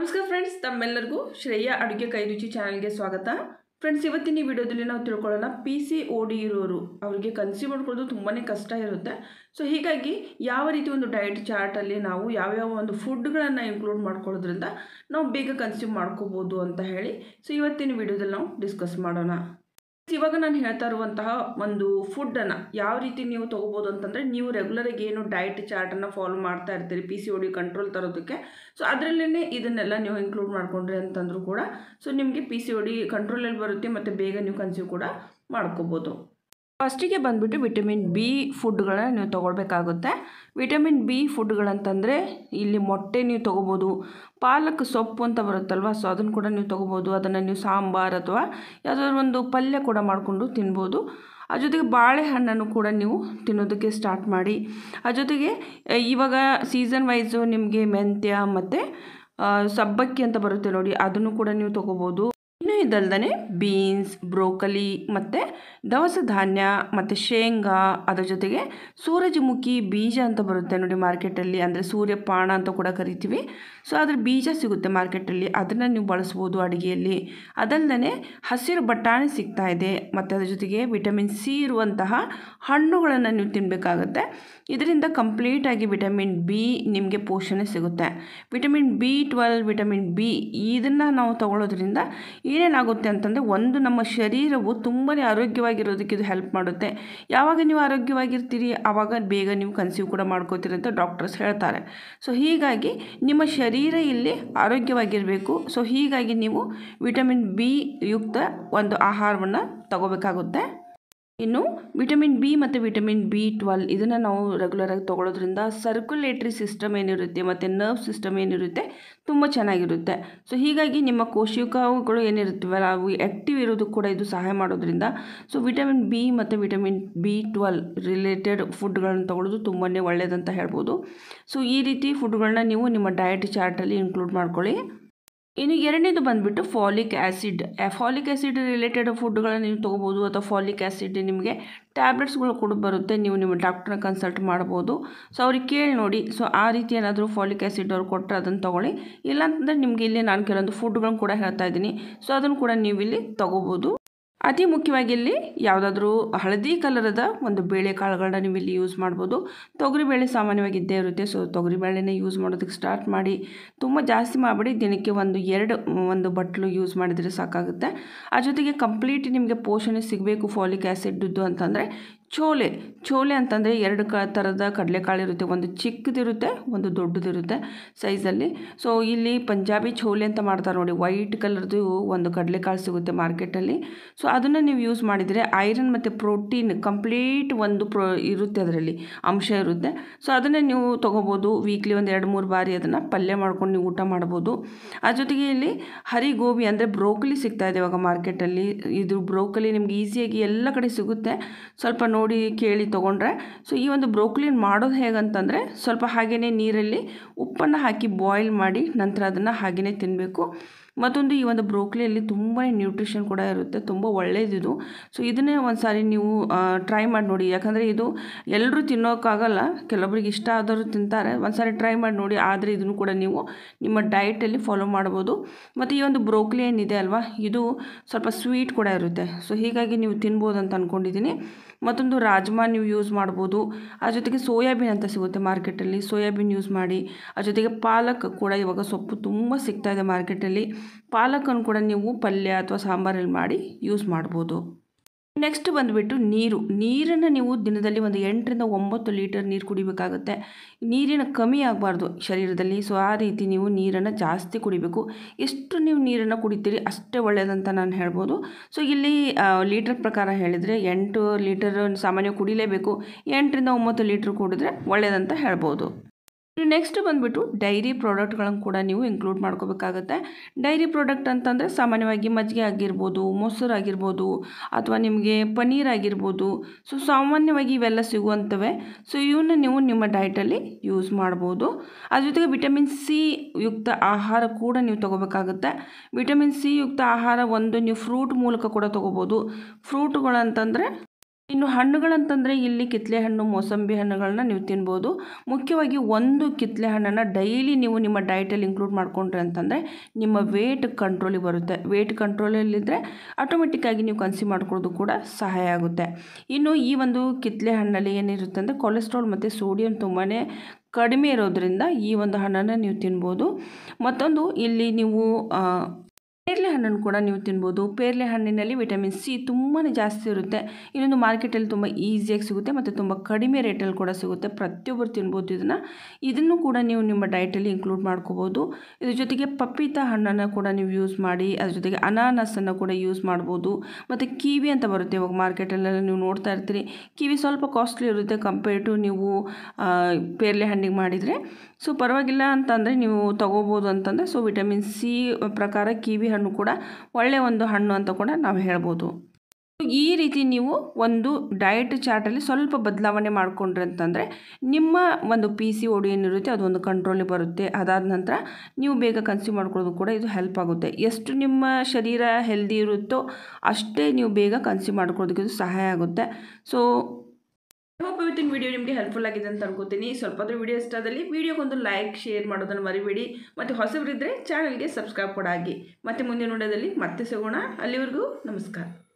ನಮಸ್ಕಾರ ಫ್ರೆಂಡ್ಸ್ ತಮ್ಮೆಲ್ಲರಿಗೂ ಶ್ರೇಯಾ ಅಡುಗೆ ಕೈ ರುಚಿ ಚಾನಲ್ಗೆ ಸ್ವಾಗತ ಫ್ರೆಂಡ್ಸ್ ಇವತ್ತಿನ ಈ ವಿಡಿಯೋದಲ್ಲಿ ನಾವು ತಿಳ್ಕೊಳ್ಳೋಣ ಪಿ ಸಿ ಒ ಡಿ ಇರೋರು ಅವರಿಗೆ ಕನ್ಸ್ಯೂಮ್ ಮಾಡ್ಕೊಳ್ಳೋದು ತುಂಬಾ ಕಷ್ಟ ಇರುತ್ತೆ ಸೊ ಹೀಗಾಗಿ ಯಾವ ರೀತಿ ಒಂದು ಡಯಟ್ ಚಾರ್ಟಲ್ಲಿ ನಾವು ಯಾವ್ಯಾವ ಒಂದು ಫುಡ್ಗಳನ್ನು ಇನ್ಕ್ಲೂಡ್ ಮಾಡ್ಕೊಳ್ಳೋದ್ರಿಂದ ನಾವು ಬೇಗ ಕನ್ಸ್ಯೂಮ್ ಮಾಡ್ಕೋಬೋದು ಅಂತ ಹೇಳಿ ಸೊ ಇವತ್ತಿನ ವಿಡಿಯೋದಲ್ಲಿ ನಾವು ಡಿಸ್ಕಸ್ ಮಾಡೋಣ ಇವಾಗ ನಾನು ಹೇಳ್ತಾ ಇರುವಂತಹ ಒಂದು ಫುಡ್ಡನ್ನು ಯಾವ ರೀತಿ ನೀವು ತೊಗೋಬೋದು ಅಂತಂದರೆ ನೀವು ರೆಗ್ಯುಲರಾಗಿ ಏನು ಡಯಟ್ ಚಾರ್ಟನ್ನು ಫಾಲೋ ಮಾಡ್ತಾ ಇರ್ತೀರಿ ಪಿ ಸಿ ಡಿ ಕಂಟ್ರೋಲ್ ತರೋದಕ್ಕೆ ಸೊ ಅದರಲ್ಲೇ ಇದನ್ನೆಲ್ಲ ನೀವು ಇನ್ಕ್ಲೂಡ್ ಮಾಡ್ಕೊಂಡ್ರಿ ಅಂತಂದರೂ ಕೂಡ ಸೊ ನಿಮಗೆ ಪಿ ಸಿ ಡಿ ಕಂಟ್ರೋಲಲ್ಲಿ ಬರುತ್ತೆ ಮತ್ತು ಬೇಗ ನೀವು ಕನ್ಸ್ಯೂ ಕೂಡ ಮಾಡ್ಕೋಬೋದು ಫಸ್ಟಿಗೆ ಬಂದುಬಿಟ್ಟು ವಿಟಮಿನ್ ಬಿ ಫುಡ್ಗಳನ್ನ ನೀವು ತೊಗೊಳ್ಬೇಕಾಗುತ್ತೆ ವಿಟಮಿನ್ ಬಿ ಫುಡ್ಗಳಂತಂದರೆ ಇಲ್ಲಿ ಮೊಟ್ಟೆ ನೀವು ತೊಗೋಬೋದು ಪಾಲಕ್ ಸೊಪ್ಪು ಅಂತ ಬರುತ್ತಲ್ವ ಸೊ ಅದನ್ನು ಕೂಡ ನೀವು ತೊಗೋಬೋದು ಅದನ್ನು ನೀವು ಸಾಂಬಾರು ಅಥವಾ ಯಾವುದಾದ್ರು ಒಂದು ಪಲ್ಯ ಕೂಡ ಮಾಡಿಕೊಂಡು ತಿನ್ಬೋದು ಅದ್ರ ಜೊತೆಗೆ ಬಾಳೆಹಣ್ಣನ್ನು ಕೂಡ ನೀವು ತಿನ್ನೋದಕ್ಕೆ ಸ್ಟಾರ್ಟ್ ಮಾಡಿ ಅದ್ರ ಜೊತೆಗೆ ಇವಾಗ ಸೀಸನ್ ವೈಸು ನಿಮಗೆ ಮೆಂತ್ಯ ಮತ್ತು ಸಬ್ಬಕ್ಕಿ ಅಂತ ಬರುತ್ತೆ ನೋಡಿ ಅದನ್ನು ಕೂಡ ನೀವು ತೊಗೋಬೋದು ಇನ್ನು ಇದಲ್ಲದೆ ಬೀನ್ಸ್ ಬ್ರೋಕಲಿ ಮತ್ತು ದವಸ ಧಾನ್ಯ ಮತ್ತು ಶೇಂಗಾ ಅದರ ಜೊತೆಗೆ ಸೂರಜಮುಖಿ ಬೀಜ ಅಂತ ಬರುತ್ತೆ ನೋಡಿ ಮಾರ್ಕೆಟಲ್ಲಿ ಅಂದರೆ ಸೂರ್ಯಪಾಣ ಅಂತ ಕೂಡ ಕರಿತೀವಿ ಸೊ ಅದ್ರ ಬೀಜ ಸಿಗುತ್ತೆ ಮಾರ್ಕೆಟಲ್ಲಿ ಅದನ್ನು ನೀವು ಬಳಸ್ಬೋದು ಅಡುಗೆಯಲ್ಲಿ ಅದಲ್ದನೆ ಹಸಿರು ಬಟಾಣಿ ಸಿಗ್ತಾ ಇದೆ ಮತ್ತು ಅದ್ರ ಜೊತೆಗೆ ವಿಟಮಿನ್ ಸಿ ಇರುವಂತಹ ಹಣ್ಣುಗಳನ್ನು ನೀವು ತಿನ್ನಬೇಕಾಗತ್ತೆ ಇದರಿಂದ ಕಂಪ್ಲೀಟಾಗಿ ವಿಟಮಿನ್ ಬಿ ನಿಮಗೆ ಪೋಷಣೆ ಸಿಗುತ್ತೆ vitamin B twelve vitamin B ಇದನ್ನು ನಾವು ತಗೊಳ್ಳೋದ್ರಿಂದ ಏನೇನಾಗುತ್ತೆ ಅಂತಂದರೆ ಒಂದು ನಮ್ಮ ಶರೀರವು ತುಂಬಾ ಆರೋಗ್ಯವಾಗಿರೋದಕ್ಕೆ ಇದು ಹೆಲ್ಪ್ ಮಾಡುತ್ತೆ ಯಾವಾಗ ನೀವು ಆರೋಗ್ಯವಾಗಿರ್ತೀರಿ ಆವಾಗ ಬೇಗ ನೀವು ಕನ್ಸೀವ್ ಕೂಡ ಮಾಡ್ಕೋತೀರಿ ಅಂತ ಡಾಕ್ಟರ್ಸ್ ಹೇಳ್ತಾರೆ ಸೊ ಹೀಗಾಗಿ ನಿಮ್ಮ ಶರೀರ ಇಲ್ಲಿ ಆರೋಗ್ಯವಾಗಿರಬೇಕು ಸೊ ಹೀಗಾಗಿ ನೀವು ವಿಟಮಿನ್ ಬಿ ಯುಕ್ತ ಒಂದು ಆಹಾರವನ್ನು ತಗೋಬೇಕಾಗುತ್ತೆ ಇನ್ನು ವಿಟಮಿನ್ ಬಿ ಮತ್ತು ವಿಟಮಿನ್ ಬಿ ಟ್ವೆಲ್ ಇದನ್ನು ನಾವು ರೆಗ್ಯುಲರಾಗಿ ತೊಗೊಳೋದ್ರಿಂದ ಸರ್ಕ್ಯುಲೇಟ್ರಿ ಸಿಸ್ಟಮ್ ಏನಿರುತ್ತೆ ಮತ್ತು ನರ್ವ್ ಸಿಸ್ಟಮ್ ಏನಿರುತ್ತೆ ತುಂಬ ಚೆನ್ನಾಗಿರುತ್ತೆ ಸೊ ಹೀಗಾಗಿ ನಿಮ್ಮ ಕೋಶಿಕಾವುಗಳು ಏನಿರುತ್ತವೆ ಅವು ಆ್ಯಕ್ಟಿವ್ ಇರೋದಕ್ಕೆ ಕೂಡ ಇದು ಸಹಾಯ ಮಾಡೋದ್ರಿಂದ ಸೊ ವಿಟಮಿನ್ ಬಿ ಮತ್ತು ವಿಟಮಿನ್ ಬಿ ಟ್ವೆಲ್ ರಿಲೇಟೆಡ್ ಫುಡ್ಗಳನ್ನು ತೊಗೊಳ್ಳೋದು ತುಂಬಾ ಒಳ್ಳೆಯದಂತ ಹೇಳ್ಬೋದು ಸೊ ಈ ರೀತಿ ಫುಡ್ಗಳನ್ನ ನೀವು ನಿಮ್ಮ ಡಯಟ್ ಚಾರ್ಟಲ್ಲಿ ಇನ್ಕ್ಲೂಡ್ ಮಾಡ್ಕೊಳ್ಳಿ ಇನ್ನು ಎರಡನೇದು ಬಂದುಬಿಟ್ಟು folic acid folic acid related ಫುಡ್ಗಳನ್ನು ನೀವು ತೊಗೋಬೋದು ಅಥವಾ ಫಾಲಿಕ್ ಆ್ಯಸಿಡ್ ನಿಮಗೆ ಟ್ಯಾಬ್ಲೆಟ್ಸ್ಗಳು ಕೂಡ ಬರುತ್ತೆ ನೀವು ನಿಮ್ಮ ಡಾಕ್ಟ್ರನ್ನ ಕನ್ಸಲ್ಟ್ ಮಾಡ್ಬೋದು ಸೊ ಅವ್ರಿಗೆ ಕೇಳಿ ನೋಡಿ ಸೊ ಆ ರೀತಿ ಏನಾದರೂ ಫಾಲಿಕ್ ಆ್ಯಸಿಡ್ ಅವ್ರು ಕೊಟ್ಟರೆ ಅದನ್ನು ತೊಗೊಳ್ಳಿ ಇಲ್ಲಾಂತಂದರೆ ನಿಮಗೆ ಇಲ್ಲಿ ನಾನು ಕೆಲವೊಂದು ಫುಡ್ಗಳನ್ನು ಕೂಡ ಹೇಳ್ತಾ ಇದ್ದೀನಿ ಸೊ ಅದನ್ನು ಕೂಡ ನೀವು ಇಲ್ಲಿ ತೊಗೋಬೋದು ಅತಿ ಮುಖ್ಯವಾಗಿ ಇಲ್ಲಿ ಯಾವುದಾದ್ರೂ ಹಳದಿ ಕಲರದ ಒಂದು ಬೇಳೆ ಕಾಳುಗಳನ್ನ ನೀವು ಇಲ್ಲಿ ಯೂಸ್ ಮಾಡ್ಬೋದು ತೊಗರಿಬೇಳೆ ಸಾಮಾನ್ಯವಾಗಿ ಇದ್ದೇ ಇರುತ್ತೆ ಸೊ ತೊಗರಿಬೇಳೆನೇ ಯೂಸ್ ಮಾಡೋದಕ್ಕೆ ಸ್ಟಾರ್ಟ್ ಮಾಡಿ ತುಂಬ ಜಾಸ್ತಿ ಮಾಡಿಬಿಡಿ ದಿನಕ್ಕೆ ಒಂದು ಎರಡು ಒಂದು ಬಟ್ಲು ಯೂಸ್ ಮಾಡಿದರೆ ಸಾಕಾಗುತ್ತೆ ಆ ಜೊತೆಗೆ ಕಂಪ್ಲೀಟ್ ನಿಮಗೆ ಪೋಷಣೆ ಸಿಗಬೇಕು ಫಾಲಿಕ್ ಆ್ಯಸಿಡ್ದು ಅಂತಂದರೆ ಚೋಲೆ ಚೋಲೆ ಅಂತಂದರೆ ಎರಡು ಕ ಥರದ ಕಡಲೆಕಾಳು ಇರುತ್ತೆ ಒಂದು ಚಿಕ್ಕದಿರುತ್ತೆ ಒಂದು ದೊಡ್ಡದಿರುತ್ತೆ ಸೈಜಲ್ಲಿ ಸೊ ಇಲ್ಲಿ ಪಂಜಾಬಿ ಚೋಲೆ ಅಂತ ಮಾಡ್ತಾರೆ ನೋಡಿ ವೈಟ್ ಕಲರ್ದು ಒಂದು ಕಡಲೆಕಾಳು ಸಿಗುತ್ತೆ ಮಾರ್ಕೆಟಲ್ಲಿ ಸೊ ಅದನ್ನು ನೀವು ಯೂಸ್ ಮಾಡಿದರೆ ಐರನ್ ಮತ್ತು ಪ್ರೋಟೀನ್ ಕಂಪ್ಲೀಟ್ ಒಂದು ಪ್ರೊ ಇರುತ್ತೆ ಅದರಲ್ಲಿ ಅಂಶ ಇರುತ್ತೆ ಸೊ ಅದನ್ನೇ ನೀವು ತೊಗೋಬೋದು ವೀಕ್ಲಿ ಒಂದು ಎರಡು ಮೂರು ಬಾರಿ ಅದನ್ನು ಪಲ್ಯ ಮಾಡ್ಕೊಂಡು ನೀವು ಊಟ ಮಾಡ್ಬೋದು ಅದ್ರ ಜೊತೆಗೆ ಇಲ್ಲಿ ಹರಿ ಗೋಬಿ ಅಂದರೆ ಬ್ರೋಕಲಿ ಸಿಗ್ತಾ ಇದೆ ಇವಾಗ ಮಾರ್ಕೆಟಲ್ಲಿ ಇದು ಬ್ರೋಕಲಿ ನಿಮ್ಗೆ ಈಸಿಯಾಗಿ ಎಲ್ಲ ಕಡೆ ಸಿಗುತ್ತೆ ಸ್ವಲ್ಪ ನೋಡಿ ಕೇಳಿ ತೊಗೊಂಡ್ರೆ ಸೊ ಈ ಒಂದು ಬ್ರೋಕ್ಲಿನ್ ಮಾಡೋದು ಹೇಗಂತಂದರೆ ಸ್ವಲ್ಪ ಹಾಗೆಯೇ ನೀರಲ್ಲಿ ಉಪ್ಪನ್ನು ಹಾಕಿ ಬಾಯ್ಲ್ ಮಾಡಿ ನಂತರ ಅದನ್ನು ಹಾಗೆಯೇ ತಿನ್ನಬೇಕು ಮತ್ತೊಂದು ಈ ಒಂದು ಬ್ರೋಕ್ಲಿಯಲ್ಲಿ ತುಂಬಾ ನ್ಯೂಟ್ರಿಷನ್ ಕೂಡ ಇರುತ್ತೆ ತುಂಬ ಒಳ್ಳೆಯದಿದು ಸೊ ಇದನ್ನೇ ಒಂದು ಸಾರಿ ನೀವು ಟ್ರೈ ಮಾಡಿ ನೋಡಿ ಯಾಕಂದರೆ ಇದು ಎಲ್ಲರೂ ತಿನ್ನೋಕ್ಕಾಗಲ್ಲ ಕೆಲವೊಬ್ರಿಗೆ ಇಷ್ಟ ಆದರೂ ತಿಂತಾರೆ ಒಂದು ಸಾರಿ ಟ್ರೈ ಮಾಡಿ ನೋಡಿ ಆದರೆ ಇದನ್ನು ಕೂಡ ನೀವು ನಿಮ್ಮ ಡಯಟಲ್ಲಿ ಫಾಲೋ ಮಾಡ್ಬೋದು ಮತ್ತು ಈ ಒಂದು ಬ್ರೋಕ್ಲಿ ಏನಿದೆ ಅಲ್ವಾ ಇದು ಸ್ವಲ್ಪ ಸ್ವೀಟ್ ಕೂಡ ಇರುತ್ತೆ ಸೊ ಹೀಗಾಗಿ ನೀವು ತಿನ್ಬೋದು ಅಂತ ಅಂದ್ಕೊಂಡಿದ್ದೀನಿ ಮತ್ತೊಂದು ರಾಜ್ಮಾ ನೀವು ಯೂಸ್ ಮಾಡ್ಬೋದು ಆ ಜೊತೆಗೆ ಸೋಯಾಬೀನ್ ಅಂತ ಸಿಗುತ್ತೆ ಮಾರ್ಕೆಟಲ್ಲಿ ಸೋಯಾಬೀನ್ ಯೂಸ್ ಮಾಡಿ ಆ ಜೊತೆಗೆ ಪಾಲಕ್ ಕೂಡ ಇವಾಗ ಸೊಪ್ಪು ತುಂಬ ಸಿಗ್ತಾಯಿದೆ ಮಾರ್ಕೆಟಲ್ಲಿ ಪಾಲಕನ್ನು ಕೂಡ ನೀವು ಪಲ್ಯ ಅಥವಾ ಸಾಂಬಾರಲ್ಲಿ ಮಾಡಿ ಯೂಸ್ ಮಾಡ್ಬೋದು ನೆಕ್ಸ್ಟ್ ಬಂದುಬಿಟ್ಟು ನೀರು ನೀರನ್ನು ನೀವು ದಿನದಲ್ಲಿ ಒಂದು ಎಂಟರಿಂದ ಒಂಬತ್ತು ಲೀಟರ್ ನೀರು ಕುಡಿಬೇಕಾಗುತ್ತೆ ನೀರಿನ ಕಮ್ಮಿ ಆಗಬಾರ್ದು ಶರೀರದಲ್ಲಿ ಸೊ ಆ ರೀತಿ ನೀವು ನೀರನ್ನು ಜಾಸ್ತಿ ಕುಡಿಬೇಕು ಎಷ್ಟು ನೀವು ನೀರನ್ನು ಕುಡಿತೀರಿ ಅಷ್ಟೇ ಒಳ್ಳೆಯದಂತ ನಾನು ಹೇಳ್ಬೋದು ಸೊ ಇಲ್ಲಿ ಲೀಟರ್ ಪ್ರಕಾರ ಹೇಳಿದರೆ ಎಂಟು ಲೀಟರ್ ಸಾಮಾನ್ಯ ಕುಡಿಲೇಬೇಕು ಎಂಟರಿಂದ ಒಂಬತ್ತು ಲೀಟ್ರ್ ಕುಡಿದ್ರೆ ಒಳ್ಳೆಯದಂತ ಹೇಳ್ಬೋದು ನೆಕ್ಸ್ಟ್ ಬಂದುಬಿಟ್ಟು ಡೈರಿ ಪ್ರಾಡಕ್ಟ್ಗಳನ್ನು ಕೂಡ ನೀವು ಇನ್ಕ್ಲೂಡ್ ಮಾಡ್ಕೋಬೇಕಾಗತ್ತೆ ಡೈರಿ ಪ್ರಾಡಕ್ಟ್ ಅಂತಂದರೆ ಸಾಮಾನ್ಯವಾಗಿ ಮಜ್ಜಿಗೆ ಆಗಿರ್ಬೋದು ಮೊಸರು ಆಗಿರ್ಬೋದು ಅಥವಾ ನಿಮಗೆ ಪನ್ನೀರ್ ಆಗಿರ್ಬೋದು ಸೊ ಸಾಮಾನ್ಯವಾಗಿ ಇವೆಲ್ಲ ಸಿಗುವಂಥವೆ ಸೊ ಇವನ್ನ ನೀವು ನಿಮ್ಮ ಡಯಟಲ್ಲಿ ಯೂಸ್ ಮಾಡ್ಬೋದು ಅದ್ರ ಜೊತೆಗೆ ವಿಟಮಿನ್ ಸಿ ಯುಕ್ತ ಆಹಾರ ಕೂಡ ನೀವು ತಗೋಬೇಕಾಗುತ್ತೆ ವಿಟಮಿನ್ ಸಿ ಯುಕ್ತ ಆಹಾರ ಒಂದು ನೀವು ಫ್ರೂಟ್ ಮೂಲಕ ಕೂಡ ತೊಗೋಬೋದು ಫ್ರೂಟ್ಗಳಂತಂದರೆ ಇನ್ನು ಹಣ್ಣುಗಳಂತಂದರೆ ಇಲ್ಲಿ ಕಿತ್ತಲೆ ಹಣ್ಣು ಮೋಸಂಬಿ ಹಣ್ಣುಗಳನ್ನ ನೀವು ತಿನ್ಬೋದು ಮುಖ್ಯವಾಗಿ ಒಂದು ಕಿತ್ತಲೆ ಹಣ್ಣನ್ನು ಡೈಲಿ ನೀವು ನಿಮ್ಮ ಡಯಟಲ್ಲಿ ಇನ್ಕ್ಲೂಡ್ ಮಾಡ್ಕೊಂಡ್ರೆ ಅಂತಂದರೆ ನಿಮ್ಮ ವೇಟ್ ಕಂಟ್ರೋಲಿಗೆ ಬರುತ್ತೆ ವೇಟ್ ಕಂಟ್ರೋಲಲ್ಲಿದ್ದರೆ ಆಟೋಮೆಟಿಕ್ಕಾಗಿ ನೀವು ಕನ್ಸ್ಯೂಮ್ ಮಾಡ್ಕೊಳ್ಳೋದು ಕೂಡ ಸಹಾಯ ಆಗುತ್ತೆ ಇನ್ನು ಈ ಒಂದು ಕಿತ್ತಲೆ ಹಣ್ಣಲ್ಲಿ ಏನಿರುತ್ತೆ ಅಂದರೆ ಕೊಲೆಸ್ಟ್ರಾಲ್ ಮತ್ತು ಸೋಡಿಯಂ ತುಂಬಾ ಕಡಿಮೆ ಇರೋದರಿಂದ ಈ ಒಂದು ಹಣ್ಣನ್ನು ನೀವು ತಿನ್ಬೋದು ಮತ್ತೊಂದು ಇಲ್ಲಿ ನೀವು ಪೇರ್ಲೆ ಹಣ್ಣನ್ನು ಕೂಡ ನೀವು ತಿನ್ಬೋದು ಪೇರ್ಲೆ ಹಣ್ಣಿನಲ್ಲಿ ವಿಟಮಿನ್ ಸಿ ತುಂಬಾ ಜಾಸ್ತಿ ಇರುತ್ತೆ ಇನ್ನೊಂದು ಮಾರ್ಕೆಟಲ್ಲಿ ತುಂಬ ಈಸಿಯಾಗಿ ಸಿಗುತ್ತೆ ಮತ್ತು ತುಂಬ ಕಡಿಮೆ ರೇಟಲ್ಲಿ ಕೂಡ ಸಿಗುತ್ತೆ ಪ್ರತಿಯೊಬ್ಬರು ತಿನ್ಬೋದು ಇದನ್ನು ಇದನ್ನು ಕೂಡ ನೀವು ನಿಮ್ಮ ಡಯಟಲ್ಲಿ ಇನ್ಕ್ಲೂಡ್ ಮಾಡ್ಕೋಬೋದು ಇದ್ರ ಜೊತೆಗೆ ಪಪ್ಪಿತ ಹಣ್ಣನ್ನು ಕೂಡ ನೀವು ಯೂಸ್ ಮಾಡಿ ಅದ್ರ ಜೊತೆಗೆ ಅನಾನಸನ್ನು ಕೂಡ ಯೂಸ್ ಮಾಡ್ಬೋದು ಮತ್ತು ಕಿವಿ ಅಂತ ಬರುತ್ತೆ ಇವಾಗ ಮಾರ್ಕೆಟಲ್ಲೆಲ್ಲ ನೀವು ನೋಡ್ತಾ ಇರ್ತೀರಿ ಕಿವಿ ಸ್ವಲ್ಪ ಕಾಸ್ಟ್ಲಿ ಇರುತ್ತೆ ಕಂಪೇರ್ ಟು ನೀವು ಪೇರ್ಲೆ ಹಣ್ಣಿಗೆ ಮಾಡಿದರೆ ಸೊ ಪರವಾಗಿಲ್ಲ ಅಂತಂದರೆ ನೀವು ತೊಗೋಬೋದು ಅಂತಂದರೆ ಸೊ ವಿಟಮಿನ್ ಸಿ ಪ್ರಕಾರ ಕಿವಿ ಹಣ್ಣು ಕೂಡ ಒಳ್ಳೆಯ ಒಂದು ಹಣ್ಣು ಅಂತ ಕೂಡ ನಾವು ಹೇಳ್ಬೋದು ಈ ರೀತಿ ನೀವು ಒಂದು ಡಯಟ್ ಚಾರ್ಟಲ್ಲಿ ಸ್ವಲ್ಪ ಬದಲಾವಣೆ ಮಾಡಿಕೊಂಡ್ರೆ ಅಂತಂದರೆ ನಿಮ್ಮ ಒಂದು ಪಿ ಸಿ ಓಡಿ ಏನಿರುತ್ತೆ ಅದು ಒಂದು ಕಂಟ್ರೋಲಿಗೆ ಬರುತ್ತೆ ಅದಾದ ನಂತರ ನೀವು ಬೇಗ ಕನ್ಸ್ಯೂಮ್ ಮಾಡ್ಕೊಳ್ಳೋದು ಕೂಡ ಇದು ಹೆಲ್ಪ್ ಆಗುತ್ತೆ ಎಷ್ಟು ನಿಮ್ಮ ಶರೀರ ಹೆಲ್ದಿ ಇರುತ್ತೋ ಅಷ್ಟೇ ನೀವು ಬೇಗ ಕನ್ಸ್ಯೂಮ್ ಮಾಡ್ಕೊಳ್ಳೋದಕ್ಕೆ ಇದು ಸಹಾಯ ಆಗುತ್ತೆ ಸೊ ಹೋಪ್ ಇವತ್ತಿನ ವೀಡಿಯೋ ನಿಮಗೆ ಹೆಲ್ಪ್ಫುಲ್ ಆಗಿದೆ ಅಂತ ಅನ್ಕೋತೀನಿ ಸ್ವಲ್ಪ ಆದರೂ ವೀಡಿಯೋ ಇಷ್ಟ ಆದಲ್ಲಿ ವೀಡಿಯೋಗೊಂದು ಲೈಕ್ ಶೇರ್ ಮಾಡೋದನ್ನು ಮರಿಬೇಡಿ ಮತ್ತು ಹೊಸಬರಿದ್ದರೆ ಚಾನಲ್ಗೆ ಸಬ್ಸ್ಕ್ರೈಬ್ ಕೂಡ ಆಗಿ ಮತ್ತೆ ಮುಂದಿನ ನೋಡೋದಲ್ಲಿ ಮತ್ತೆ ಸಿಗೋಣ ಅಲ್ಲಿವರೆಗೂ ನಮಸ್ಕಾರ